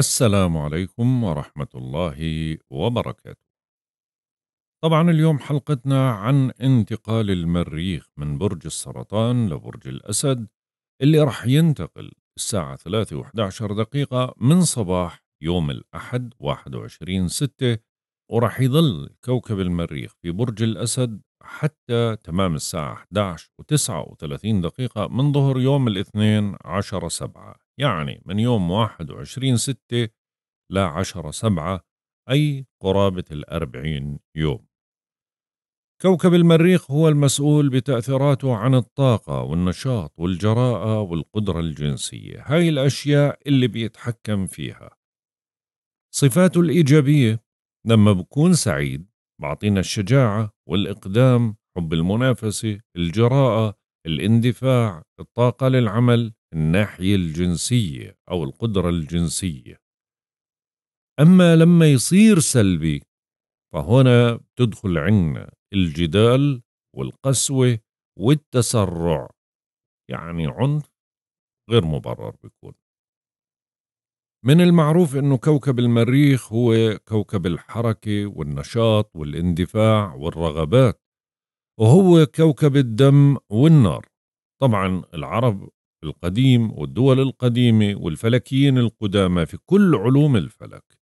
السلام عليكم ورحمة الله وبركاته. طبعا اليوم حلقتنا عن انتقال المريخ من برج السرطان لبرج الأسد اللي راح ينتقل الساعة 3 و11 دقيقة من صباح يوم الأحد 21 6 وراح يظل كوكب المريخ في برج الأسد حتى تمام الساعة 11 و39 دقيقة من ظهر يوم الاثنين 10 7 يعني من يوم 21 ستة لا 10 سبعة أي قرابة الأربعين يوم كوكب المريخ هو المسؤول بتأثيراته عن الطاقة والنشاط والجراءة والقدرة الجنسية هاي الأشياء اللي بيتحكم فيها صفاته الإيجابية لما بكون سعيد بعطينا الشجاعة والإقدام حب المنافسة الجراءة الاندفاع الطاقة للعمل الناحية الجنسية أو القدرة الجنسية أما لما يصير سلبي فهنا بتدخل عنا الجدال والقسوة والتسرع يعني عنف غير مبرر بيكون من المعروف أنه كوكب المريخ هو كوكب الحركة والنشاط والاندفاع والرغبات وهو كوكب الدم والنار طبعا العرب القديم والدول القديمة والفلكيين القدامى في كل علوم الفلك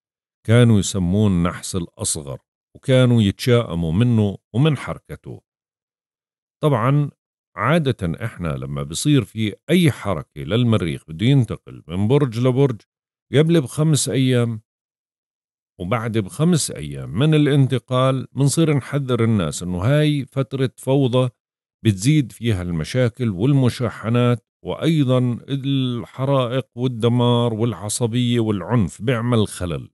كانوا يسمون نحس الأصغر وكانوا يتشائموا منه ومن حركته طبعا عادة احنا لما بصير في أي حركة للمريخ بده ينتقل من برج لبرج قبل بخمس أيام وبعد بخمس أيام من الانتقال منصير نحذر الناس إنه هاي فترة فوضى بتزيد فيها المشاكل والمشاحنات وأيضا الحرائق والدمار والعصبية والعنف بيعمل خلل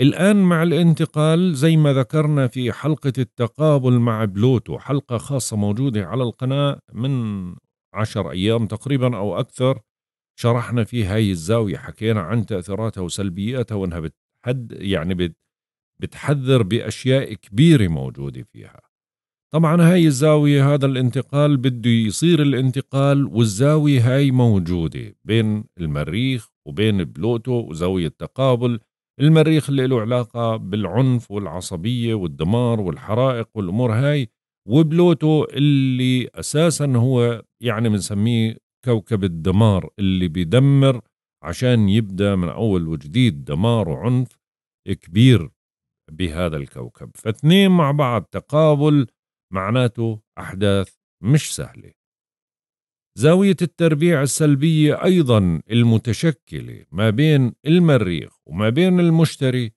الآن مع الانتقال زي ما ذكرنا في حلقة التقابل مع بلوتو حلقة خاصة موجودة على القناة من عشر أيام تقريبا أو أكثر شرحنا في هاي الزاوية حكينا عن تأثيراتها وسلبياتها وأنها بتحد يعني بتحذر بأشياء كبيرة موجودة فيها طبعا هاي الزاوية هذا الانتقال بده يصير الانتقال والزاوية هاي موجودة بين المريخ وبين بلوتو وزاوية تقابل المريخ اللي له علاقة بالعنف والعصبية والدمار والحرائق والأمور هاي وبلوتو اللي أساسا هو يعني بنسميه كوكب الدمار اللي بيدمر عشان يبدأ من أول وجديد دمار وعنف كبير بهذا الكوكب فاثنين مع بعض تقابل معناته أحداث مش سهلة زاوية التربيع السلبية أيضا المتشكلة ما بين المريخ وما بين المشتري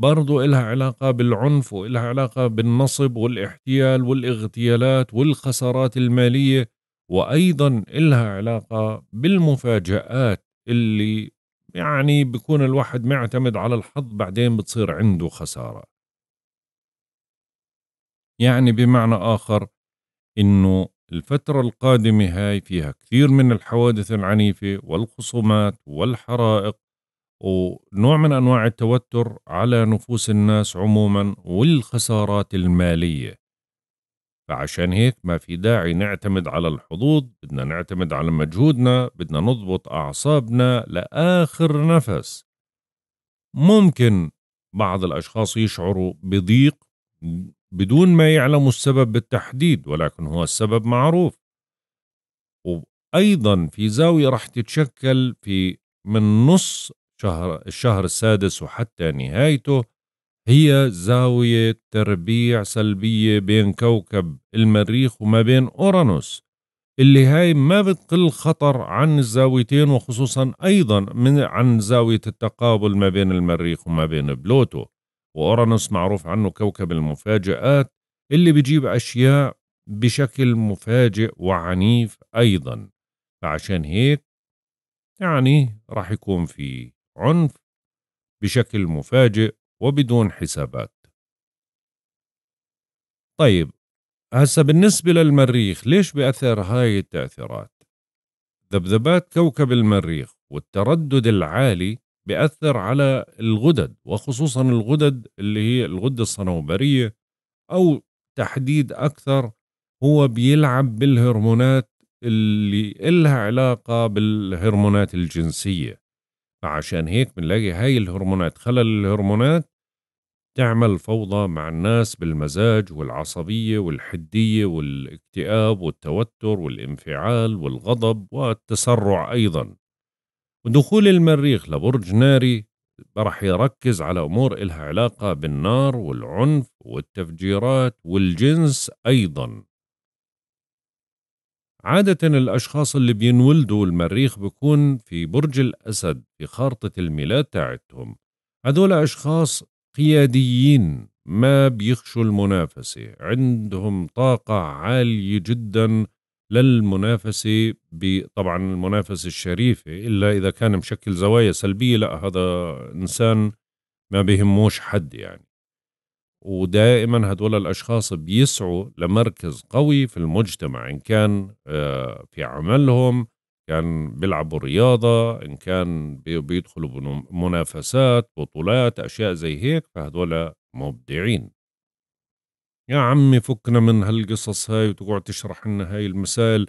برضو إلها علاقة بالعنف وإلها علاقة بالنصب والاحتيال والاغتيالات والخسارات المالية وأيضا إلها علاقة بالمفاجآت اللي يعني بكون الواحد معتمد على الحظ بعدين بتصير عنده خسارة يعني بمعنى آخر إنه الفترة القادمة هاي فيها كثير من الحوادث العنيفة والخصومات والحرائق ونوع من أنواع التوتر على نفوس الناس عموما والخسارات المالية فعشان هيك ما في داعي نعتمد على الحظوظ بدنا نعتمد على مجهودنا بدنا نضبط أعصابنا لآخر نفس ممكن بعض الأشخاص يشعروا بضيق بدون ما يعلموا السبب بالتحديد ولكن هو السبب معروف وأيضا في زاوية راح تتشكل في من نص شهر الشهر السادس وحتى نهايته هي زاوية تربيع سلبية بين كوكب المريخ وما بين أورانوس اللي هاي ما بتقل خطر عن الزاويتين وخصوصا أيضا من عن زاوية التقابل ما بين المريخ وما بين بلوتو وأورانوس معروف عنه كوكب المفاجآت اللي بيجيب أشياء بشكل مفاجئ وعنيف أيضا فعشان هيك يعني راح يكون في عنف بشكل مفاجئ وبدون حسابات طيب هسا بالنسبة للمريخ ليش بأثر هاي التأثيرات؟ ذبذبات كوكب المريخ والتردد العالي بيأثر على الغدد وخصوصا الغدد اللي هي الغدة الصنوبرية أو تحديد أكثر هو بيلعب بالهرمونات اللي إلها علاقة بالهرمونات الجنسية فعشان هيك بنلاقي هاي الهرمونات خلل الهرمونات تعمل فوضى مع الناس بالمزاج والعصبية والحدية والاكتئاب والتوتر والانفعال والغضب والتسرع أيضا ودخول المريخ لبرج ناري راح يركز على أمور إلها علاقة بالنار والعنف والتفجيرات والجنس أيضا عادة الأشخاص اللي بينولدوا المريخ بكون في برج الأسد في خارطة الميلاد تاعتهم هذول أشخاص قياديين ما بيخشوا المنافسة عندهم طاقة عالية جدا للمنافسة طبعا المنافسة الشريفة إلا إذا كان مشكل زوايا سلبية لا هذا إنسان ما بهموش حد يعني ودائما هدول الأشخاص بيسعوا لمركز قوي في المجتمع إن كان آه، في عملهم كان بيلعبوا رياضة إن كان بيدخلوا منافسات بطولات أشياء زي هيك فهدول مبدعين يا عمي فكنا من هالقصص هاي وتقعد تشرح لنا هاي المسائل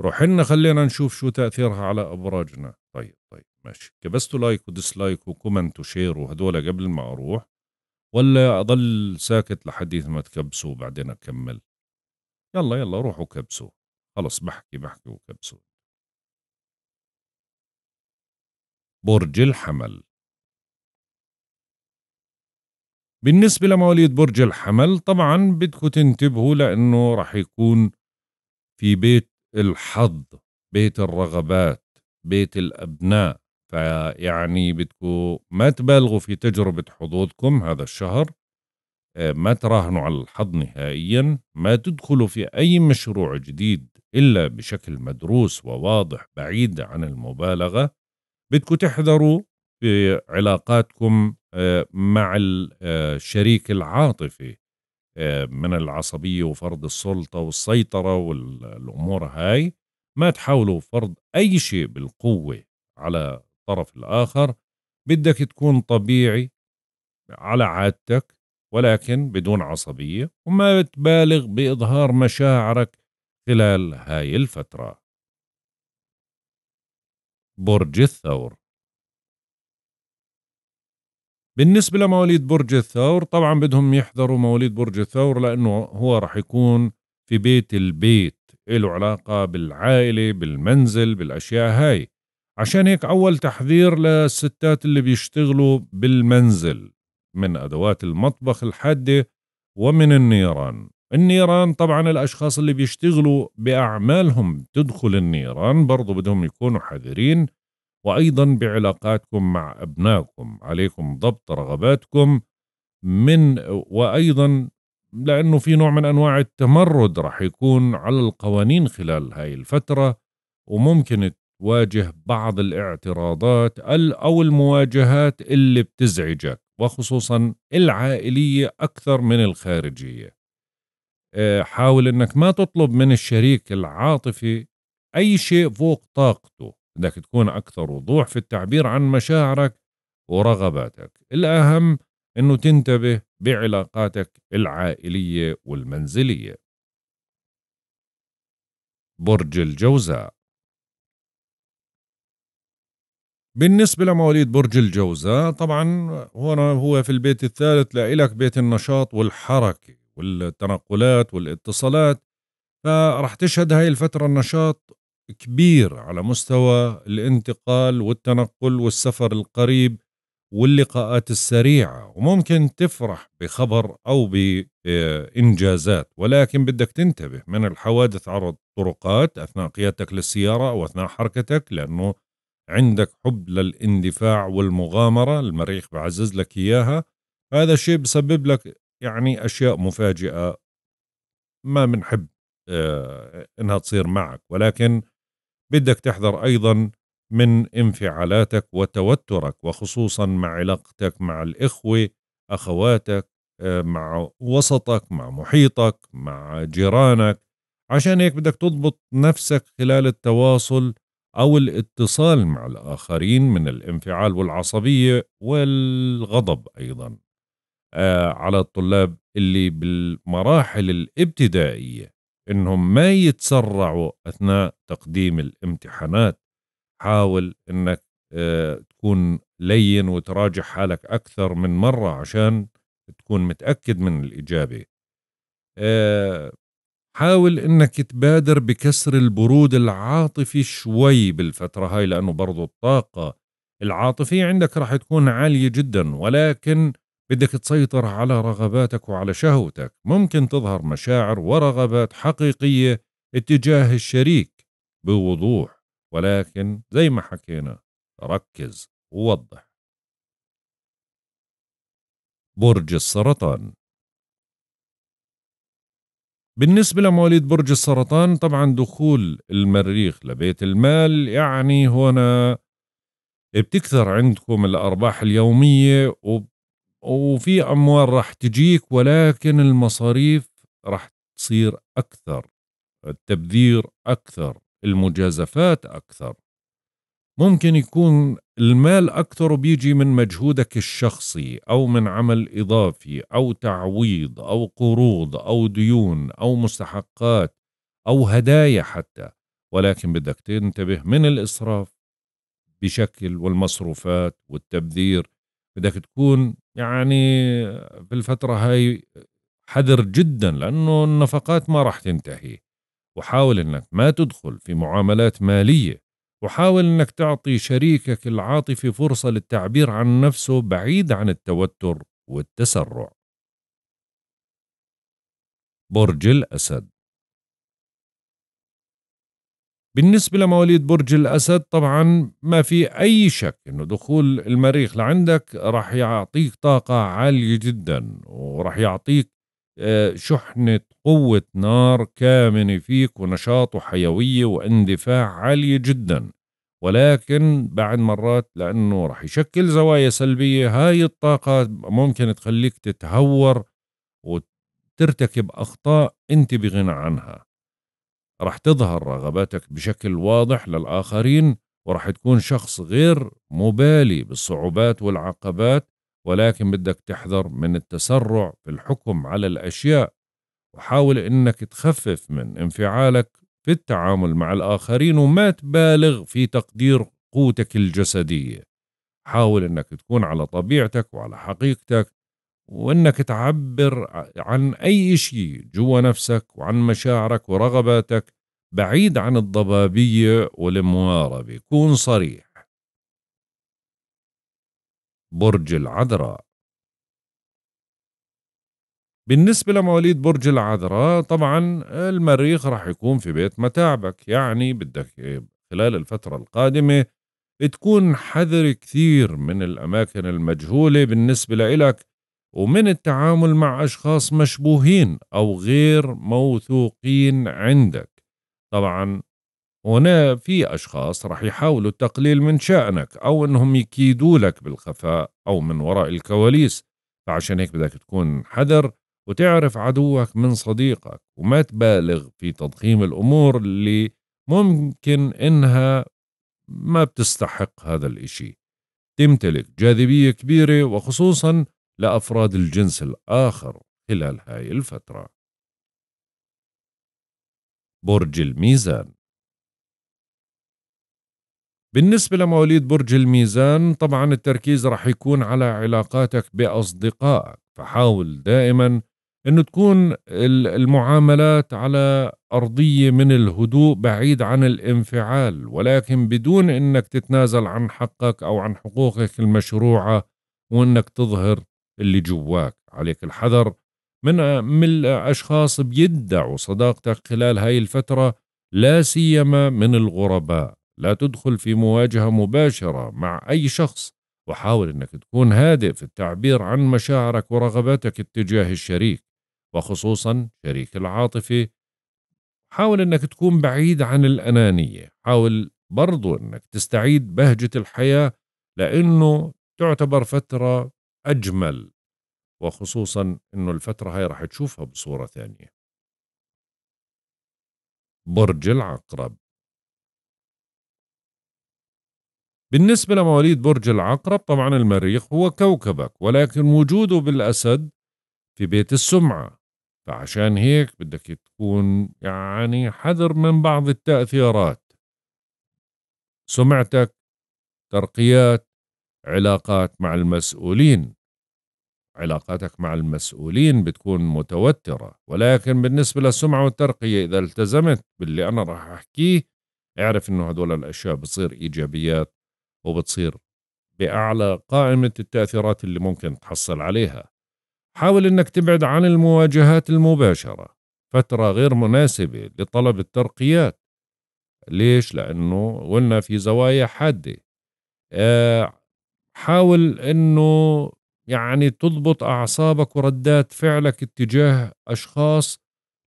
روح لنا خلينا نشوف شو تأثيرها على أبراجنا طيب طيب ماشي كبستوا لايك وديسلايك وكومنت وشير وهدول قبل ما أروح ولا أضل ساكت لحديث ما تكبسوا وبعدين أكمل يلا يلا روحوا كبسوا خلص بحكي بحكي وكبسوا برج الحمل بالنسبة لمواليد برج الحمل طبعا بدكم تنتبهوا لأنه رح يكون في بيت الحظ بيت الرغبات بيت الأبناء فيعني بدكم ما تبالغوا في تجربة حظوظكم هذا الشهر آه، ما تراهنوا على الحظ نهائيا ما تدخلوا في أي مشروع جديد إلا بشكل مدروس وواضح بعيد عن المبالغة بدكم تحذروا في علاقاتكم آه، مع آه، الشريك العاطفي آه، من العصبية وفرض السلطة والسيطرة والأمور هاي ما تحاولوا فرض أي شيء بالقوة على الطرف الآخر بدك تكون طبيعي على عادتك ولكن بدون عصبية وما تبالغ بإظهار مشاعرك خلال هاي الفترة برج الثور بالنسبة لمواليد برج الثور طبعا بدهم يحذروا مواليد برج الثور لأنه هو رح يكون في بيت البيت له علاقة بالعائلة بالمنزل بالأشياء هاي عشان هيك أول تحذير للستات اللي بيشتغلوا بالمنزل من أدوات المطبخ الحادة ومن النيران النيران طبعا الأشخاص اللي بيشتغلوا بأعمالهم تدخل النيران برضو بدهم يكونوا حذرين وأيضا بعلاقاتكم مع أبنائكم عليكم ضبط رغباتكم من وأيضا لأنه في نوع من أنواع التمرد راح يكون على القوانين خلال هاي الفترة وممكن تواجه بعض الاعتراضات أو المواجهات اللي بتزعجك وخصوصا العائلية أكثر من الخارجية آه، حاول أنك ما تطلب من الشريك العاطفي أي شيء فوق طاقته بدك تكون أكثر وضوح في التعبير عن مشاعرك ورغباتك الأهم أنه تنتبه بعلاقاتك العائلية والمنزلية برج الجوزاء بالنسبة لمواليد برج الجوزاء طبعا هنا هو في البيت الثالث لإلك بيت النشاط والحركة والتنقلات والاتصالات فرح تشهد هاي الفترة النشاط كبير على مستوى الانتقال والتنقل والسفر القريب واللقاءات السريعه وممكن تفرح بخبر او بانجازات ولكن بدك تنتبه من الحوادث على الطرقات اثناء قيادتك للسياره او اثناء حركتك لانه عندك حب للاندفاع والمغامره المريخ بعزز لك اياها هذا الشيء بسبب لك يعني اشياء مفاجئه ما بنحب آه، انها تصير معك ولكن بدك تحذر أيضا من انفعالاتك وتوترك وخصوصا مع علاقتك مع الإخوة أخواتك آه، مع وسطك مع محيطك مع جيرانك عشان هيك بدك تضبط نفسك خلال التواصل أو الاتصال مع الآخرين من الانفعال والعصبية والغضب أيضا آه، على الطلاب اللي بالمراحل الابتدائية انهم ما يتسرعوا اثناء تقديم الامتحانات حاول انك آه، تكون لين وتراجع حالك اكثر من مره عشان تكون متاكد من الاجابه آه، حاول انك تبادر بكسر البرود العاطفي شوي بالفتره هاي لانه برضو الطاقه العاطفيه عندك راح تكون عاليه جدا ولكن بدك تسيطر على رغباتك وعلى شهوتك ممكن تظهر مشاعر ورغبات حقيقية اتجاه الشريك بوضوح ولكن زي ما حكينا ركز ووضح برج السرطان بالنسبة لمواليد برج السرطان طبعا دخول المريخ لبيت المال يعني هنا بتكثر عندكم الأرباح اليومية وب وفي أموال راح تجيك ولكن المصاريف راح تصير أكثر التبذير أكثر المجازفات أكثر ممكن يكون المال أكثر بيجي من مجهودك الشخصي أو من عمل إضافي أو تعويض أو قروض أو ديون أو مستحقات أو هدايا حتى ولكن بدك تنتبه من الإسراف بشكل والمصروفات والتبذير بدك تكون يعني في الفترة هاي حذر جدا لأنه النفقات ما راح تنتهي وحاول أنك ما تدخل في معاملات مالية وحاول أنك تعطي شريكك العاطفي فرصة للتعبير عن نفسه بعيد عن التوتر والتسرع برج الأسد بالنسبة لمواليد برج الأسد طبعا ما في أي شك أنه دخول المريخ لعندك راح يعطيك طاقة عالية جدا وراح يعطيك آه، شحنة قوة نار كامنة فيك ونشاط وحيوية واندفاع عالية جدا ولكن بعد مرات لأنه راح يشكل زوايا سلبية هاي الطاقة ممكن تخليك تتهور وترتكب أخطاء أنت بغنى عنها راح تظهر رغباتك بشكل واضح للآخرين وراح تكون شخص غير مبالي بالصعوبات والعقبات ولكن بدك تحذر من التسرع في الحكم على الأشياء وحاول إنك تخفف من انفعالك في التعامل مع الآخرين وما تبالغ في تقدير قوتك الجسدية حاول إنك تكون على طبيعتك وعلى حقيقتك وانك تعبر عن اي شيء جوا نفسك وعن مشاعرك ورغباتك بعيد عن الضبابيه والمواربه كون صريح برج العذراء بالنسبة لمواليد برج العذراء طبعا المريخ راح يكون في بيت متاعبك يعني بدك خلال الفترة القادمة تكون حذر كثير من الأماكن المجهولة بالنسبة لإلك ومن التعامل مع أشخاص مشبوهين أو غير موثوقين عندك طبعا هنا في أشخاص راح يحاولوا التقليل من شأنك أو أنهم يكيدوا لك بالخفاء أو من وراء الكواليس فعشان هيك بدك تكون حذر وتعرف عدوك من صديقك وما تبالغ في تضخيم الأمور اللي ممكن إنها ما بتستحق هذا الإشي تمتلك جاذبية كبيرة وخصوصا لأفراد الجنس الآخر خلال هاي الفترة برج الميزان بالنسبة لمواليد برج الميزان طبعا التركيز رح يكون على علاقاتك بأصدقائك فحاول دائما أنه تكون المعاملات على أرضية من الهدوء بعيد عن الانفعال ولكن بدون أنك تتنازل عن حقك أو عن حقوقك المشروعة وأنك تظهر اللي جواك عليك الحذر من من الأشخاص بيدعوا صداقتك خلال هاي الفترة لا سيما من الغرباء لا تدخل في مواجهة مباشرة مع أي شخص وحاول أنك تكون هادئ في التعبير عن مشاعرك ورغباتك اتجاه الشريك وخصوصا شريك العاطفي حاول أنك تكون بعيد عن الأنانية حاول برضو أنك تستعيد بهجة الحياة لأنه تعتبر فترة أجمل وخصوصا انه الفترة هاي رح تشوفها بصورة ثانية برج العقرب بالنسبة لمواليد برج العقرب طبعا المريخ هو كوكبك ولكن وجوده بالأسد في بيت السمعة فعشان هيك بدك تكون يعني حذر من بعض التأثيرات سمعتك ترقيات علاقات مع المسؤولين علاقاتك مع المسؤولين بتكون متوترة ولكن بالنسبة للسمعة والترقية إذا التزمت باللي أنا راح أحكيه اعرف إنه هدول الأشياء بتصير إيجابيات وبتصير بأعلى قائمة التأثيرات اللي ممكن تحصل عليها حاول إنك تبعد عن المواجهات المباشرة فترة غير مناسبة لطلب الترقيات ليش؟ لأنه قلنا في زوايا حادة آه، حاول إنه يعني تضبط أعصابك وردات فعلك اتجاه أشخاص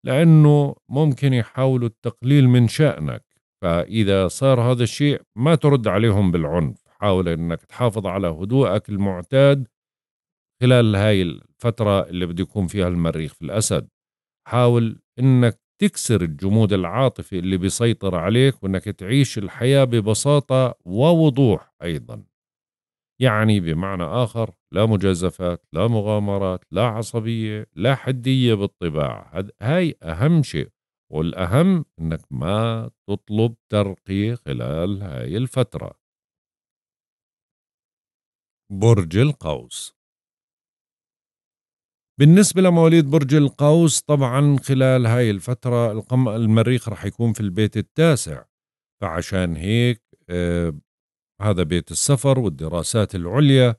لأنه ممكن يحاولوا التقليل من شأنك فإذا صار هذا الشيء ما ترد عليهم بالعنف حاول أنك تحافظ على هدوءك المعتاد خلال هاي الفترة اللي بده يكون فيها المريخ في الأسد حاول أنك تكسر الجمود العاطفي اللي بيسيطر عليك وأنك تعيش الحياة ببساطة ووضوح أيضاً يعني بمعنى آخر لا مجازفات لا مغامرات لا عصبية لا حدية بالطباع هاي أهم شيء والأهم أنك ما تطلب ترقية خلال هاي الفترة برج القوس بالنسبة لمواليد برج القوس طبعا خلال هاي الفترة المريخ رح يكون في البيت التاسع فعشان هيك آه، هذا بيت السفر والدراسات العليا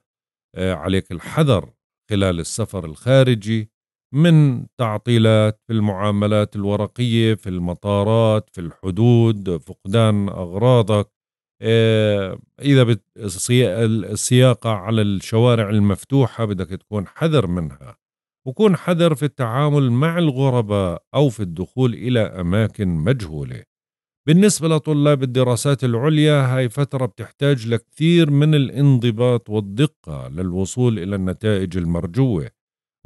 آه، عليك الحذر خلال السفر الخارجي من تعطيلات في المعاملات الورقية في المطارات في الحدود فقدان أغراضك آه، إذا السياقة على الشوارع المفتوحة بدك تكون حذر منها وكون حذر في التعامل مع الغرباء أو في الدخول إلى أماكن مجهولة بالنسبة لطلاب الدراسات العليا هاي فترة بتحتاج لكثير من الانضباط والدقة للوصول إلى النتائج المرجوة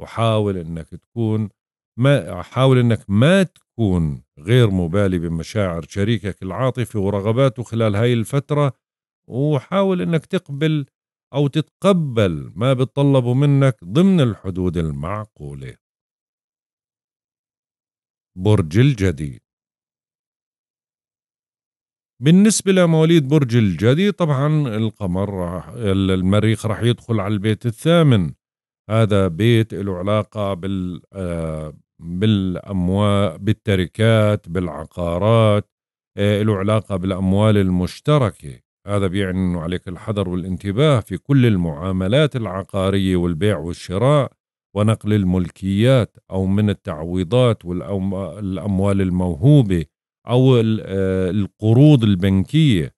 وحاول إنك تكون ما حاول إنك ما تكون غير مبالي بمشاعر شريكك العاطفي ورغباته خلال هاي الفترة وحاول إنك تقبل أو تتقبل ما بتطلبه منك ضمن الحدود المعقولة برج الجديد بالنسبة لمواليد برج الجدي طبعا القمر رح المريخ راح يدخل على البيت الثامن هذا بيت له علاقة بال آه، بالأموال بالتركات بالعقارات آه، له علاقة بالأموال المشتركة هذا بيعني أنه عليك الحذر والانتباه في كل المعاملات العقارية والبيع والشراء ونقل الملكيات أو من التعويضات والأموال الموهوبة أو آه، القروض البنكية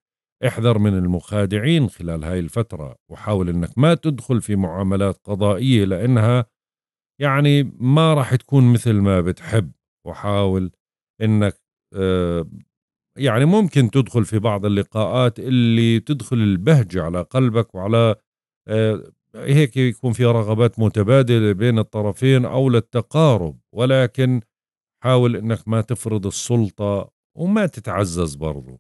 احذر من المخادعين خلال هاي الفترة وحاول أنك ما تدخل في معاملات قضائية لأنها يعني ما راح تكون مثل ما بتحب وحاول أنك آه، يعني ممكن تدخل في بعض اللقاءات اللي تدخل البهجة على قلبك وعلى آه، هيك يكون في رغبات متبادلة بين الطرفين أو للتقارب ولكن حاول أنك ما تفرض السلطة وما تتعزز برضه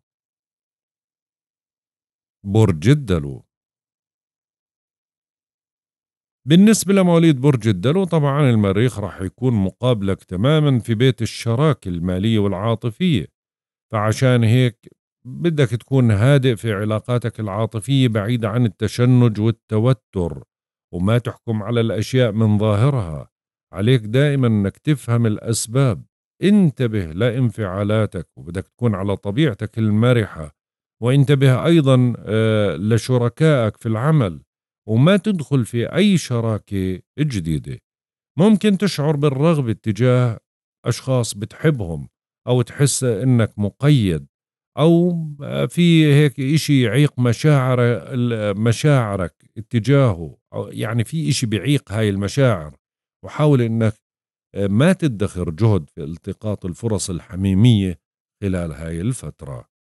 برج الدلو بالنسبة لمواليد برج الدلو طبعا المريخ راح يكون مقابلك تماما في بيت الشراكة المالية والعاطفية فعشان هيك بدك تكون هادئ في علاقاتك العاطفية بعيد عن التشنج والتوتر وما تحكم على الأشياء من ظاهرها عليك دائما أنك تفهم الأسباب انتبه لانفعالاتك وبدك تكون على طبيعتك المرحة وانتبه أيضا آه، لشركائك في العمل وما تدخل في أي شراكة جديدة ممكن تشعر بالرغبة تجاه أشخاص بتحبهم أو تحس إنك مقيد أو آه، في هيك إشي يعيق مشاعر مشاعرك اتجاهه يعني في إشي بيعيق هاي المشاعر وحاول إنك آه، ما تدخر جهد في التقاط الفرص الحميمية خلال هاي الفترة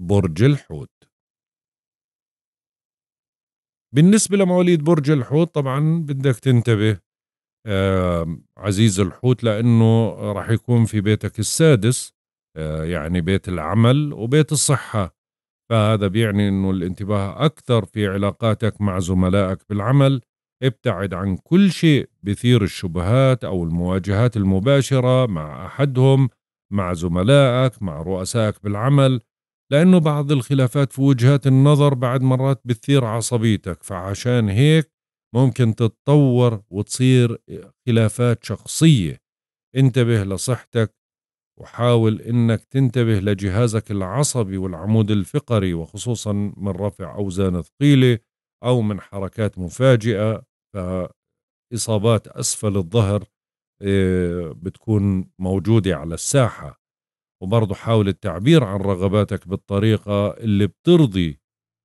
برج الحوت بالنسبة لمواليد برج الحوت طبعا بدك تنتبه آه عزيز الحوت لأنه رح يكون في بيتك السادس آه يعني بيت العمل وبيت الصحة فهذا بيعني أنه الانتباه أكثر في علاقاتك مع زملائك بالعمل ابتعد عن كل شيء بثير الشبهات أو المواجهات المباشرة مع أحدهم مع زملائك مع رؤسائك بالعمل لأنه بعض الخلافات في وجهات النظر بعد مرات بتثير عصبيتك فعشان هيك ممكن تتطور وتصير خلافات شخصية انتبه لصحتك وحاول انك تنتبه لجهازك العصبي والعمود الفقري وخصوصا من رفع اوزان ثقيله او من حركات مفاجئه فإصابات أسفل الظهر آه، بتكون موجودة على الساحة وبرضه حاول التعبير عن رغباتك بالطريقة اللي بترضي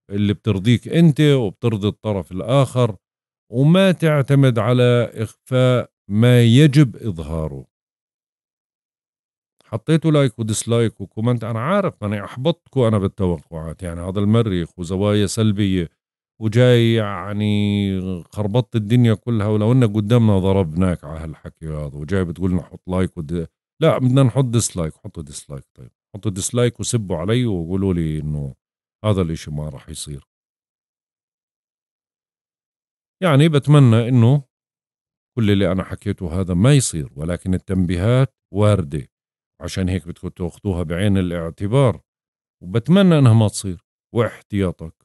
اللي بترضيك أنت وبترضي الطرف الآخر وما تعتمد على إخفاء ما يجب إظهاره حطيتوا لايك وديسلايك وكومنت أنا عارف أنا أحبطكم أنا بالتوقعات يعني هذا المريخ وزوايا سلبية وجاي يعني خربطت الدنيا كلها ولو انك قدامنا ضربناك على هالحكي هذا وجاي بتقول لنا حط لايك ود... لا بدنا نحط ديسلايك حطوا ديسلايك طيب حطوا ديسلايك وسبوا علي وقولوا لي انه هذا الاشي ما راح يصير يعني بتمنى انه كل اللي انا حكيته هذا ما يصير ولكن التنبيهات وارده عشان هيك بدكم تاخذوها بعين الاعتبار وبتمنى انها ما تصير واحتياطك